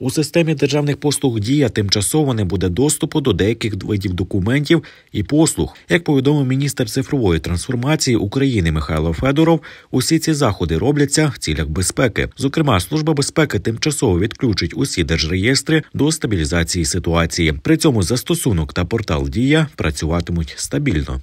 У системі державних послуг дія тимчасово не буде доступу до деяких видів документів і послуг. Як повідомив міністр цифрової трансформації України Михайло Федоров, усі ці заходи робляться в цілях безпеки. Зокрема, служба безпеки тимчасово відключить усі держреєстри до стабілізації ситуації. При цьому застосунок та портал Дія працюватимуть стабільно.